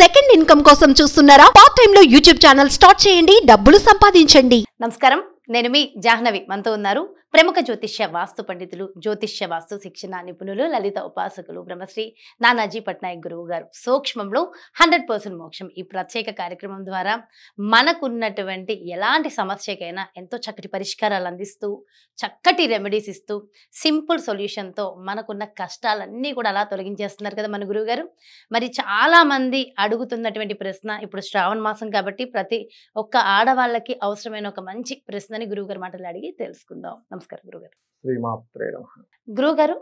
second income కోసం చూస్తున్నారా part time లో యూట్యూబ్ ఛానల్ స్టార్ట్ చేయండి డబ్బులు సంపాదించండి నమస్కారం నేను మీ జాహ్నవి మనతో ఉన్నారు ప్రముఖ జ్యోతిష్య వాస్తు పండితులు జ్యోతిష్య వాస్తు శిక్షణ నిపుణులు లలిత ఉపాసకులు బ్రహ్మశ్రీ నానాజీ పట్నాయక్ గురువు గారు సూక్ష్మంలో హండ్రెడ్ పర్సెంట్ మోక్షం ఈ ప్రత్యేక కార్యక్రమం ద్వారా మనకున్నటువంటి ఎలాంటి సమస్యకైనా ఎంతో చక్కటి పరిష్కారాలు అందిస్తూ చక్కటి రెమెడీస్ ఇస్తూ సింపుల్ సొల్యూషన్తో మనకున్న కష్టాలన్నీ కూడా అలా తొలగించేస్తున్నారు కదా మన గురువు గారు మరి చాలామంది అడుగుతున్నటువంటి ప్రశ్న ఇప్పుడు శ్రావణ మాసం కాబట్టి ప్రతి ఒక్క ఆడవాళ్ళకి అవసరమైన ఒక మంచి ప్రశ్న గురువు గురువుగారు మాటలు అడిగి తెలుసుకుందాం నమస్కారం గురుగారు గురుగారు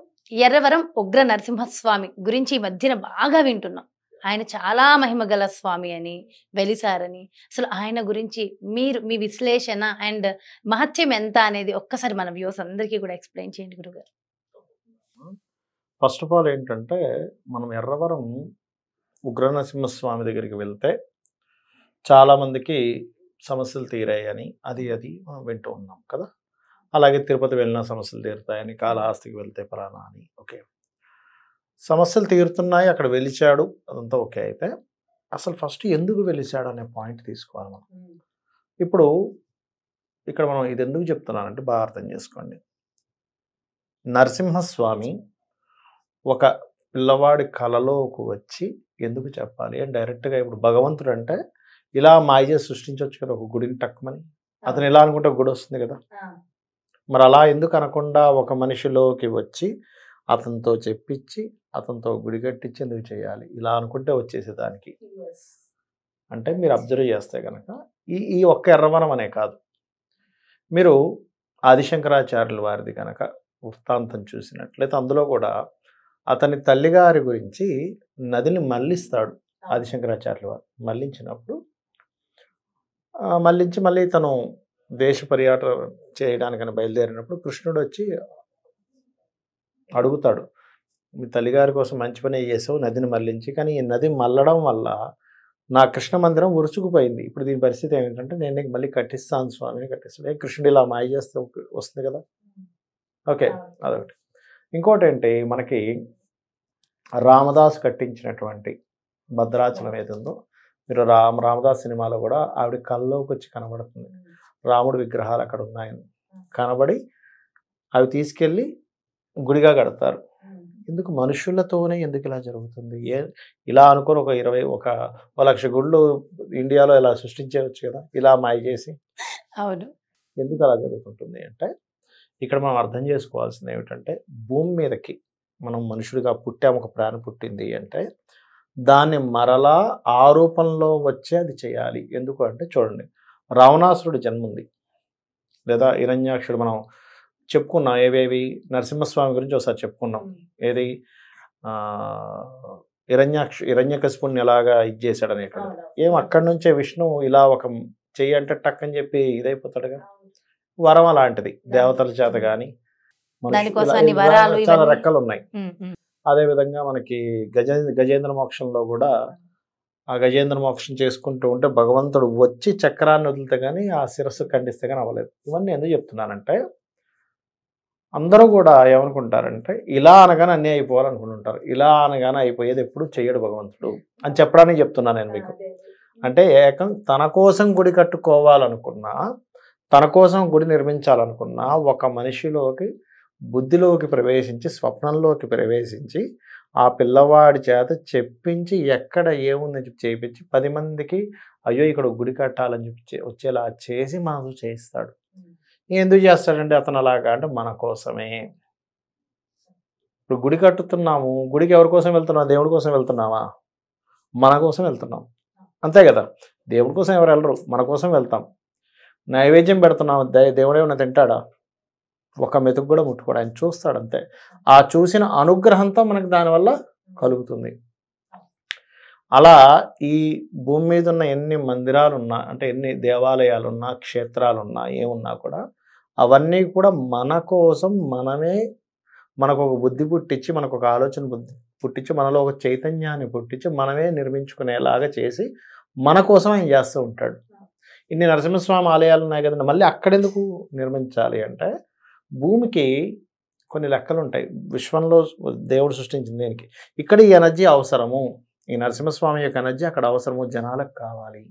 ఎర్రవరం ఉగ్ర నరసింహస్వామి గురించి ఈ మధ్యన బాగా వింటున్నాం ఆయన చాలా మహిమ గల స్వామి అని వెలిసారని అసలు ఆయన గురించి మీరు మీ విశ్లేషణ అండ్ మహత్యం ఎంత అనేది ఒక్కసారి మన వ్యూస్ అందరికీ కూడా ఎక్స్ప్లెయిన్ చేయండి గురుగారు ఫస్ట్ ఆఫ్ ఆల్ ఏంటంటే మనం ఎర్రవరం ఉగ్ర నరసింహస్వామి దగ్గరికి వెళ్తే చాలామందికి సమస్యలు తీరాయని అది అది మనం వింటూ ఉన్నాం కదా అలాగే తిరుపతి వెళ్ళినా సమస్యలు తీరుతాయని ఆస్తికి వెళ్తే ఫలానా అని ఓకే సమస్యలు తీరుతున్నాయి అక్కడ వెలిచాడు అదంతా ఓకే అయితే అసలు ఫస్ట్ ఎందుకు వెలిచాడు అనే పాయింట్ తీసుకోవాలి మనం ఇప్పుడు ఇక్కడ మనం ఇది ఎందుకు చెప్తున్నానంటే బాగా అర్థం చేసుకోండి నరసింహస్వామి ఒక పిల్లవాడి కళలోకి వచ్చి ఎందుకు చెప్పాలి అని డైరెక్ట్గా ఇప్పుడు భగవంతుడు అంటే ఇలా మాయజే సృష్టించవచ్చు కదా ఒక గుడిని టక్కుమని అతను ఇలా అనుకుంటే ఒక గుడి వస్తుంది కదా మరి అలా ఎందుకు అనకుండా ఒక మనిషిలోకి వచ్చి అతనితో చెప్పించి అతనితో గుడి కట్టించి ఎందుకు చేయాలి ఇలా అనుకుంటే వచ్చేసేదానికి అంటే మీరు అబ్జర్వ్ చేస్తే కనుక ఈ ఈ ఒక్క ఎర్రవనం అనే కాదు మీరు ఆదిశంకరాచార్యుల వారిది కనుక వృత్తాంతం చూసినట్లయితే అందులో కూడా అతని తల్లిగారి గురించి నదిని మళ్ళిస్తాడు ఆదిశంకరాచార్యుల వారు మళ్ళించినప్పుడు మళ్ళించి మళ్ళీ తను దేశ పర్యాటన చేయడానికని బయలుదేరినప్పుడు కృష్ణుడు వచ్చి అడుగుతాడు మీ తల్లిగారి కోసం మంచి పని చేసావు నదిని మళ్ళించి కానీ ఈ నది మళ్ళడం వల్ల నా కృష్ణ మందిరం ఉరుచుకుపోయింది ఇప్పుడు దీని పరిస్థితి ఏమిటంటే నేను నీకు మళ్ళీ కట్టిస్తాను స్వామిని కట్టిస్తాను ఏ కృష్ణుడు ఇలా మాయ చేస్తే వస్తుంది కదా ఓకే అదొకటి ఇంకోటి ఏంటి మనకి రామదాస్ కట్టించినటువంటి భద్రాచలం ఏదో ఉందో మీరు రామ రామదాస్ సినిమాలో కూడా ఆవిడ కళ్ళలోకి వచ్చి కనబడుతుంది రాముడి విగ్రహాలు అక్కడ ఉన్నాయని కనబడి అవి తీసుకెళ్ళి గుడిగా కడతారు ఎందుకు మనుషులతోనే ఎందుకు ఇలా జరుగుతుంది ఏ ఇలా అనుకోని ఒక ఇరవై ఒక లక్ష గుళ్ళు ఇండియాలో ఇలా సృష్టించేవచ్చు కదా ఇలా మాయ చేసి అవును ఎందుకు అలా జరుగుతుంటుంది అంటే ఇక్కడ మనం అర్థం చేసుకోవాల్సింది ఏమిటంటే భూమి మీదకి మనం మనుషులుగా పుట్టాము ఒక ప్రాణ పుట్టింది అంటే దాన్ని మరలా ఆరోపణలో వచ్చే అది చేయాలి ఎందుకు అంటే చూడండి రావణాసురుడు జన్మ ఉంది లేదా హిరణ్యాక్షుడు మనం చెప్పుకున్నాం ఏవేవి నరసింహస్వామి గురించి ఒకసారి చెప్పుకున్నాం ఏది హిరణ్యాక్ష హిరణ్యకశిపుణ్ణి ఎలాగా ఇది చేశాడు అనేటువంటి ఏం అక్కడి నుంచే విష్ణువు ఇలా ఒక చెయ్యి అంటే టక్ అని చెప్పి ఇదైపోతాడుగా వరం అలాంటిది దేవతల చేత కానీ చాలా రెక్కలు ఉన్నాయి అదేవిధంగా మనకి గజ గజేంద్ర మోక్షంలో కూడా ఆ గజేంద్ర మోక్షం చేసుకుంటూ ఉంటే భగవంతుడు వచ్చి చక్రాన్ని వదిలితే కానీ ఆ శిరస్సు ఖండిస్తే కానీ అవ్వలేదు ఇవన్నీ ఎందుకు చెప్తున్నానంటే అందరూ కూడా ఏమనుకుంటారంటే ఇలా అనగానే అన్నీ అయిపోవాలనుకుంటుంటారు ఇలా అనగానే అయిపోయేది ఎప్పుడు చెయ్యడు భగవంతుడు అని చెప్పడానికి చెప్తున్నాను నేను మీకు అంటే ఏకం తన కోసం గుడి కట్టుకోవాలనుకున్నా తన కోసం గుడి నిర్మించాలనుకున్నా ఒక మనిషిలోకి బుద్ధిలోకి ప్రవేశించి స్వప్నంలోకి ప్రవేశించి ఆ పిల్లవాడి చేత చెప్పించి ఎక్కడ ఏముందని చెప్పి చేయించి పది మందికి అయ్యో ఇక్కడ గుడి కట్టాలని చెప్పి వచ్చేలా చేసి మనకు చేయిస్తాడు ఎందుకు చేస్తాడంటే అతను అలాగా అంటే మన కోసమే ఇప్పుడు గుడి కట్టుతున్నాము గుడికి ఎవరి కోసం వెళ్తున్నాం దేవుడి కోసం వెళ్తున్నామా మన కోసం వెళ్తున్నాం అంతే కదా దేవుడి కోసం ఎవరు వెళ్ళరు మన కోసం వెళ్తాం నైవేద్యం పెడుతున్నాము దేవుడే ఉన్న తింటాడా ఒక మెతుకు కూడా ముట్టుకోడు ఆయన చూస్తాడు అంతే ఆ చూసిన అనుగ్రహంతో మనకు దానివల్ల కలుగుతుంది అలా ఈ భూమి మీద ఉన్న ఎన్ని మందిరాలు ఉన్నా అంటే ఎన్ని దేవాలయాలు ఉన్నా క్షేత్రాలు ఉన్నా ఏమున్నా కూడా అవన్నీ కూడా మన కోసం మనమే మనకు ఒక బుద్ధి పుట్టించి మనకు ఒక ఆలోచన బుద్ధి పుట్టించి మనలో ఒక చైతన్యాన్ని పుట్టించి మనమే నిర్మించుకునేలాగా చేసి మన కోసం ఆయన చేస్తూ ఉంటాడు ఇన్ని నరసింహస్వామి ఆలయాలు ఉన్నాయి కదండి మళ్ళీ అక్కడెందుకు నిర్మించాలి అంటే భూమికి కొన్ని లెక్కలు ఉంటాయి విశ్వంలో దేవుడు సృష్టించిన దేనికి ఇక్కడ ఈ ఎనర్జీ అవసరము ఈ నరసింహస్వామి యొక్క ఎనర్జీ అక్కడ అవసరము జనాలకు కావాలి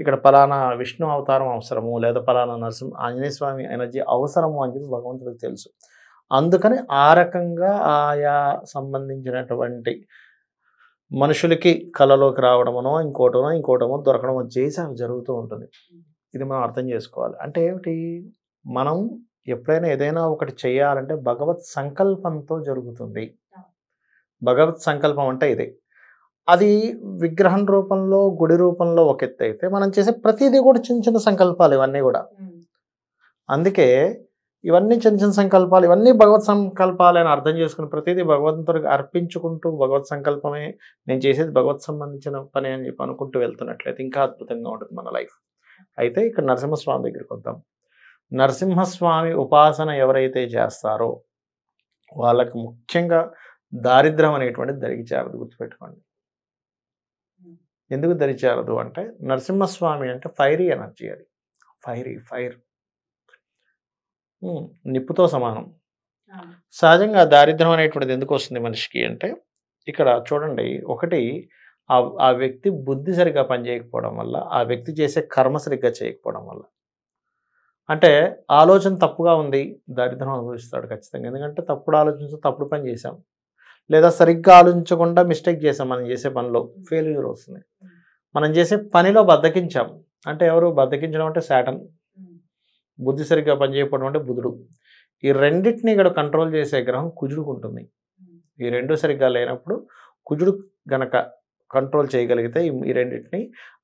ఇక్కడ ఫలానా విష్ణు అవతారం అవసరము లేదా ఫలానా నరసింహ ఆంజనేయ స్వామి ఎనర్జీ అవసరము అని చెప్పి భగవంతుడికి తెలుసు అందుకని ఆ రకంగా ఆయా సంబంధించినటువంటి మనుషులకి కళలోకి రావడమనో ఇంకోటనో ఇంకోటమో దొరకడమో చేసి అవి జరుగుతూ ఉంటుంది ఇది మనం అర్థం చేసుకోవాలి అంటే ఏమిటి మనం ఎప్పుడైనా ఏదైనా ఒకటి చేయాలంటే భగవత్ సంకల్పంతో జరుగుతుంది భగవత్ సంకల్పం అంటే ఇదే అది విగ్రహం రూపంలో గుడి రూపంలో ఒక ఎత్తు అయితే మనం చేసే ప్రతిదీ కూడా చిన్న చిన్న సంకల్పాలు ఇవన్నీ కూడా అందుకే ఇవన్నీ చిన్న చిన్న సంకల్పాలు ఇవన్నీ భగవత్ సంకల్పాలు అని అర్థం చేసుకుని ప్రతిదీ భగవంతుడికి అర్పించుకుంటూ భగవత్ సంకల్పమే నేను చేసేది భగవత్ సంబంధించిన పని అని చెప్పి అనుకుంటూ వెళ్తున్నట్లయితే ఇంకా అద్భుతంగా ఉంటుంది మన లైఫ్ అయితే ఇక్కడ నరసింహస్వామి దగ్గరికి వద్దాం నరసింహస్వామి ఉపాసన ఎవరైతే చేస్తారో వాళ్ళకు ముఖ్యంగా దారిద్ర్యం అనేటువంటిది దరిచారదు గుర్తుపెట్టుకోండి ఎందుకు దరిచారదు అంటే నరసింహస్వామి అంటే ఫైరీ ఎనర్జీ అది ఫైరీ ఫైర్ నిప్పుతో సమానం సహజంగా దారిద్రం అనేటువంటిది ఎందుకు వస్తుంది మనిషికి అంటే ఇక్కడ చూడండి ఒకటి ఆ వ్యక్తి బుద్ధి సరిగ్గా పనిచేయకపోవడం వల్ల ఆ వ్యక్తి చేసే కర్మ సరిగ్గా చేయకపోవడం వల్ల అంటే ఆలోచన తప్పుగా ఉంది దరిద్రం అనుభవిస్తాడు ఖచ్చితంగా ఎందుకంటే తప్పుడు ఆలోచించి తప్పుడు పని చేశాం లేదా సరిగ్గా ఆలోచించకుండా మిస్టేక్ చేసాం మనం చేసే పనిలో ఫెయిల్యూర్ వస్తుంది మనం చేసే పనిలో బద్దకించాం అంటే ఎవరు బద్దకించడం అంటే శాటన్ బుద్ధి సరిగ్గా పనిచేయకపోవడం అంటే బుధుడు ఈ రెండింటిని ఇక్కడ కంట్రోల్ చేసే గ్రహం కుజుడుకుంటుంది ఈ రెండు సరిగ్గా లేనప్పుడు కుజుడు గనక కంట్రోల్ చేయగలిగితే ఈ రెండింటిని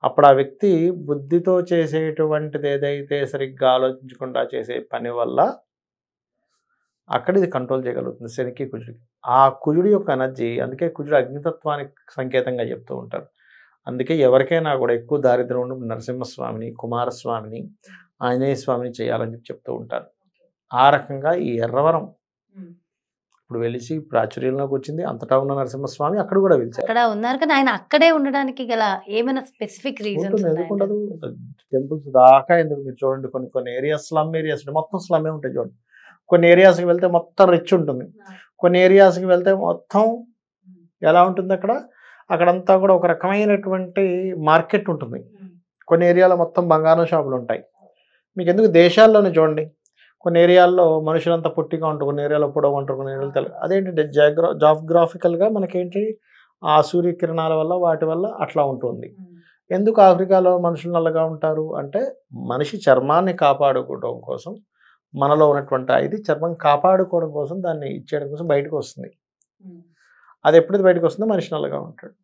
అప్పుడు ఆ వ్యక్తి బుద్ధితో చేసేటువంటిది ఏదైతే సరిగ్గా ఆలోచించకుండా చేసే పని వల్ల అక్కడ ఇది కంట్రోల్ చేయగలుగుతుంది శనికి కుజుడికి ఆ కుజుడి యొక్క ఎనర్జీ అందుకే కుజుడు అగ్నితత్వానికి సంకేతంగా చెప్తూ ఉంటారు అందుకే ఎవరికైనా కూడా ఎక్కువ దారిద్ర్యం ఉండి నరసింహస్వామిని కుమారస్వామిని ఆంజనేయ స్వామిని చేయాలని చెప్తూ ఉంటారు ఆ రకంగా ఈ ఎర్రవరం ఇప్పుడు వెళ్ళి ప్రాచుర్యంలోకి వచ్చింది అంతటా ఉన్న నరసింహస్వామి అక్కడ కూడా వెలిచారు అక్కడ ఉన్నారు కదా ఆయన అక్కడే ఉండడానికి గల ఏమైనా స్పెసిఫిక్ రీజన్ ఉండదు టెంపుల్స్ దాకా ఎందుకు మీరు చూడండి కొన్ని కొన్ని ఏరియా స్లమ్ ఏరియాస్ మొత్తం స్లమ్మే ఉంటాయి చూడండి కొన్ని ఏరియాస్కి వెళ్తే మొత్తం రిచ్ ఉంటుంది కొన్ని ఏరియాస్కి వెళ్తే మొత్తం ఎలా ఉంటుంది అక్కడ అక్కడంతా కూడా ఒక రకమైనటువంటి మార్కెట్ ఉంటుంది కొన్ని ఏరియాలో మొత్తం బంగారం షాపులు ఉంటాయి మీకు ఎందుకు దేశాల్లోనే చూడండి కొన్ని ఏరియాల్లో మనుషులంతా పొట్టిగా ఉంటారు కొన్ని ఏరియాలో పొడవు ఉంటారు కొన్ని ఏరియాలు తెలియదు అదేంటంటే జాగ్రా జాగ్రాఫికల్గా మనకేంటి ఆ సూర్యకిరణాల వల్ల వాటి వల్ల అట్లా ఉంటుంది ఎందుకు ఆఫ్రికాలో మనుషులు నల్లగా ఉంటారు అంటే మనిషి చర్మాన్ని కాపాడుకోవడం కోసం మనలో ఉన్నటువంటి ఇది చర్మం కాపాడుకోవడం కోసం దాన్ని ఇచ్చేయడం కోసం బయటకు వస్తుంది అది ఎప్పుడైతే బయటకు వస్తుందో మనిషి నల్లగా ఉంటాడు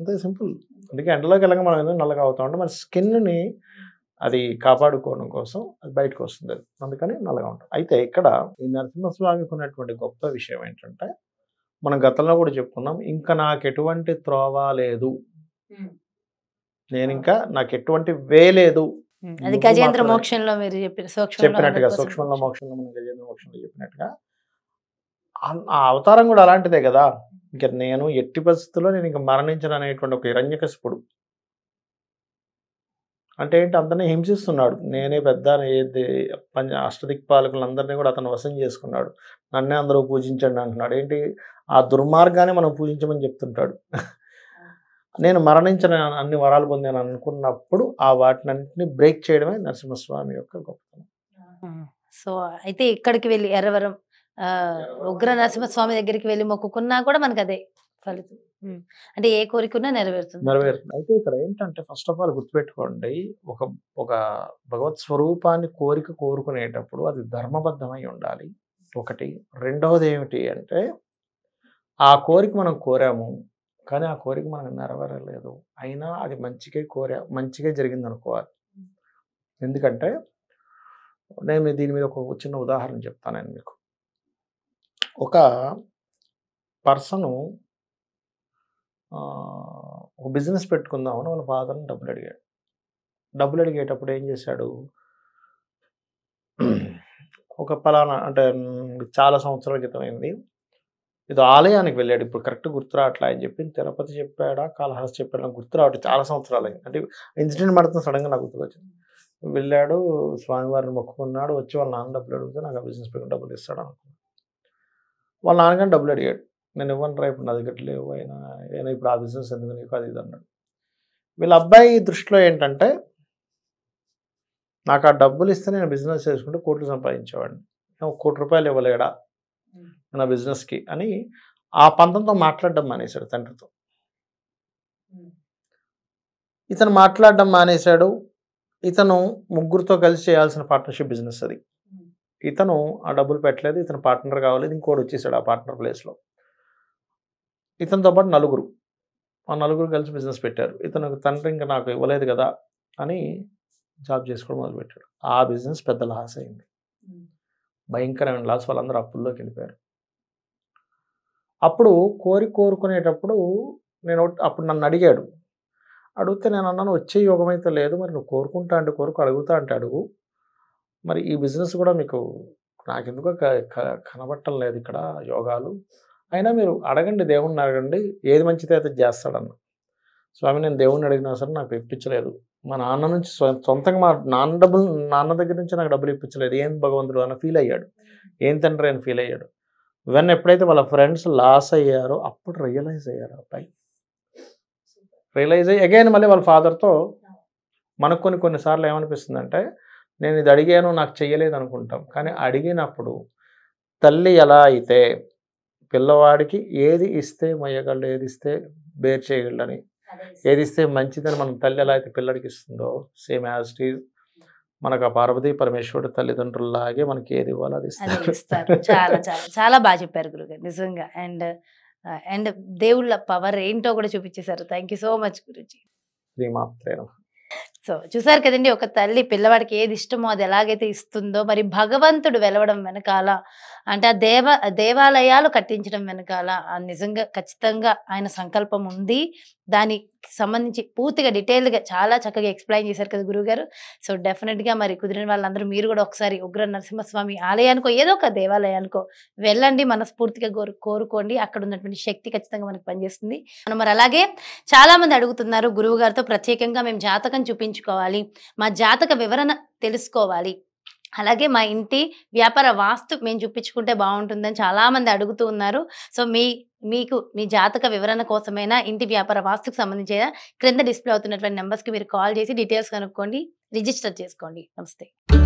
అంతే సింపుల్ అందుకే ఎండలోకి వెళ్ళగా మనం ఏదో నల్లగా అవుతా ఉంటాం మన స్కిన్ని అది కాపాడుకోవడం కోసం అది బయటకు వస్తుంది అందుకని నల్లగా ఉంటుంది అయితే ఇక్కడ ఈ నరసింహస్వామికి ఉన్నటువంటి గొప్ప విషయం ఏంటంటే మనం గతంలో కూడా చెప్పుకున్నాం ఇంకా నాకు ఎటువంటి త్రోవ లేదు నేను ఇంకా నాకు ఎటువంటి వే లేదు చెప్పినట్టుగా సూక్ష్మంలో మోక్షంలో మనం గజేంద్ర మోక్షంలో చెప్పినట్టుగా ఆ అవతారం కూడా అలాంటిదే కదా ఇంకా నేను ఎట్టి పరిస్థితుల్లో నేను ఇంకా మరణించను అనేటువంటి ఒక హిరణ్యకశిపుడు అంటే ఏంటి అందరినీ హింసిస్తున్నాడు నేనే పెద్ద పంచ అష్టదిక్పాలకులందరినీ కూడా అతను వశం చేసుకున్నాడు నన్నే అందరూ పూజించండి అంటున్నాడు ఏంటి ఆ దుర్మార్గాన్ని మనం పూజించమని చెప్తుంటాడు నేను మరణించిన అన్ని వరాలు పొందాను అనుకున్నప్పుడు ఆ వాటినన్నింటినీ బ్రేక్ చేయడమే నరసింహస్వామి యొక్క గొప్పతనం సో అయితే ఇక్కడికి వెళ్ళి ఎర్రవరం ఉగ్ర నరసింహస్వామి దగ్గరికి వెళ్ళి మొక్కుకున్నా కూడా మనకు అదే ఫలితం అంటే ఏ కోరిక నెరవేరుతుంది నెరవేరుతుంది అయితే ఇక్కడ ఏంటంటే ఫస్ట్ ఆఫ్ ఆల్ గుర్తుపెట్టుకోండి ఒక ఒక భగవత్ స్వరూపాన్ని కోరిక కోరుకునేటప్పుడు అది ధర్మబద్ధమై ఉండాలి ఒకటి రెండవది ఏమిటి అంటే ఆ కోరిక మనం కోరాము కానీ ఆ కోరిక మనం నెరవేరలేదు అయినా అది మంచిగా కోరా మంచిగా జరిగింది అనుకోవాలి ఎందుకంటే నేను దీని మీద ఒక చిన్న ఉదాహరణ చెప్తాను నేను మీకు ఒక పర్సను ఒక బిజినెస్ పెట్టుకుందామని వాళ్ళ ఫాదర్ని డబ్బులు అడిగాడు డబ్బులు అడిగేటప్పుడు ఏం చేశాడు ఒక ఫలానా అంటే చాలా సంవత్సరాల క్రితం అయింది ఇది ఆలయానికి వెళ్ళాడు ఇప్పుడు కరెక్ట్ గుర్తురావట్లా అని చెప్పి తిరుపతి చెప్పాడా కాళహస్తి చెప్పాడా గుర్తురావట్లేదు చాలా సంవత్సరాలు అయింది అంటే ఇన్సిడెంట్ పడుతుంది సడన్గా నాకు గుర్తుకొచ్చింది వెళ్ళాడు స్వామివారిని మొక్కుకున్నాడు వచ్చి వాళ్ళ నాన్న డబ్బులు అడిగితే నాకు ఆ బిజినెస్ పెట్టుకుని డబ్బులు ఇస్తాడు అనుకున్నాను వాళ్ళ నాన్నగారు డబ్బులు అడిగాడు నేను ఇవ్వను రా ఇప్పుడు నా దగ్గర లేవు ఆయన ఆయన ఇప్పుడు ఆ బిజినెస్ ఎందుకు నీకు అది ఇది అన్నాడు వీళ్ళ అబ్బాయి దృష్టిలో ఏంటంటే నాకు ఆ డబ్బులు ఇస్తే నేను బిజినెస్ చేసుకుంటే కోట్లు సంపాదించేవాడిని ఏమో కోటి రూపాయలు ఇవ్వలేడా నా బిజినెస్కి అని ఆ పంతంతో మాట్లాడడం మానేశాడు తండ్రితో ఇతను మాట్లాడడం మానేశాడు ఇతను ముగ్గురితో కలిసి చేయాల్సిన పార్ట్నర్షిప్ బిజినెస్ అది ఇతను ఆ డబ్బులు పెట్టలేదు ఇతను పార్ట్నర్ కావాలి ఇంకోటి వచ్చేసాడు ఆ పార్ట్నర్ ప్లేస్లో ఇతనితో పాటు నలుగురు ఆ నలుగురు కలిసి బిజినెస్ పెట్టారు ఇతను తండ్రి ఇంకా నాకు ఇవ్వలేదు కదా అని జాబ్ చేసుకోవడం మొదలుపెట్టాడు ఆ బిజినెస్ పెద్ద లాస్ అయింది భయంకరమైన లాస్ వాళ్ళందరూ అప్పుల్లోకి వెళ్ళిపోయారు అప్పుడు కోరి కోరుకునేటప్పుడు నేను అప్పుడు నన్ను అడిగాడు అడిగితే నేను అన్నాను వచ్చే యోగమైతే లేదు మరి నువ్వు కోరుకుంటా అంటే కోరుకు అడుగుతా అంటే అడుగు మరి ఈ బిజినెస్ కూడా మీకు నాకెందుకో కనబట్టం లేదు ఇక్కడ యోగాలు అయినా మీరు అడగండి దేవుణ్ణి అడగండి ఏది మంచిది అయితే చేస్తాడన్న స్వామి నేను దేవుణ్ణి అడిగినా సరే నాకు ఇప్పించలేదు మా నాన్న నుంచి సొంతంగా మా నాన్న డబ్బులు నాన్న దగ్గర నుంచి నాకు డబ్బులు ఇప్పించలేదు ఏం భగవంతుడు అని ఫీల్ అయ్యాడు ఏం తండ్రి అని ఫీల్ అయ్యాడు వెన్ ఎప్పుడైతే వాళ్ళ ఫ్రెండ్స్ లాస్ అయ్యారో అప్పుడు రియలైజ్ అయ్యారు అబ్బాయి రియలైజ్ అయ్యి అగైన్ మళ్ళీ వాళ్ళ ఫాదర్తో మనకు కొన్ని కొన్నిసార్లు ఏమనిపిస్తుందంటే నేను ఇది అడిగాను నాకు చెయ్యలేదు అనుకుంటాం కానీ అడిగినప్పుడు తల్లి ఎలా అయితే పిల్లవాడికి ఏది ఇస్తే మయ్యగళ్ళు ఏది ఇస్తే బేర్ చేయగలని ఏది ఇస్తే మంచిదని మనం తల్లి ఎలా అయితే పిల్లడికి ఇస్తుందో సేమ్ యాజ్ ఇట్ మనకు ఆ పార్వతీ పరమేశ్వరుడు తల్లిదండ్రుల్లాగే మనకి ఏది ఇవ్వాలో అది ఇస్తారు చాలా చాలా చాలా బాగా చెప్పారు గురుగారు నిజంగా అండ్ అండ్ దేవుళ్ళ పవర్ ఏంటో కూడా చూపించేశారు థ్యాంక్ సో మచ్ గురుజీ శ్రీమాత్రేనమా సో చూసారు కదండి ఒక తల్లి పిల్లవాడికి ఏది ఇష్టమో అది ఎలాగైతే ఇస్తుందో మరి భగవంతుడు వెలవడం వెనకాల అంటే ఆ దేవ దేవాలయాలు కట్టించడం వెనకాల నిజంగా ఖచ్చితంగా ఆయన సంకల్పం ఉంది దాని సంబంధించి పూర్తిగా డీటెయిల్గా చాలా చక్కగా ఎక్స్ప్లెయిన్ చేశారు కదా గురువుగారు సో డెఫినెట్గా మరి కుదిరిన వాళ్ళందరూ మీరు కూడా ఒకసారి ఉగ్ర నరసింహస్వామి ఆలయానికో ఏదో ఒక దేవాలయానికో వెళ్ళండి మనస్ఫూర్తిగా కోరు కోరుకోండి అక్కడ ఉన్నటువంటి శక్తి ఖచ్చితంగా మనకు పనిచేస్తుంది మనం మరి అలాగే చాలామంది అడుగుతున్నారు గురువుగారితో ప్రత్యేకంగా మేము జాతకం చూపించుకోవాలి మా జాతక వివరణ తెలుసుకోవాలి అలాగే మా ఇంటి వ్యాపార వాస్తు మేము చూపించుకుంటే బాగుంటుందని చాలామంది అడుగుతూ ఉన్నారు సో మీ మీకు మీ జాతక వివరణ కోసమైనా ఇంటి వ్యాపార వాస్తుకు సంబంధించిన క్రింద డిస్ప్లే అవుతున్నటువంటి నెంబర్స్కి మీరు కాల్ చేసి డీటెయిల్స్ కనుక్కోండి రిజిస్టర్ చేసుకోండి నమస్తే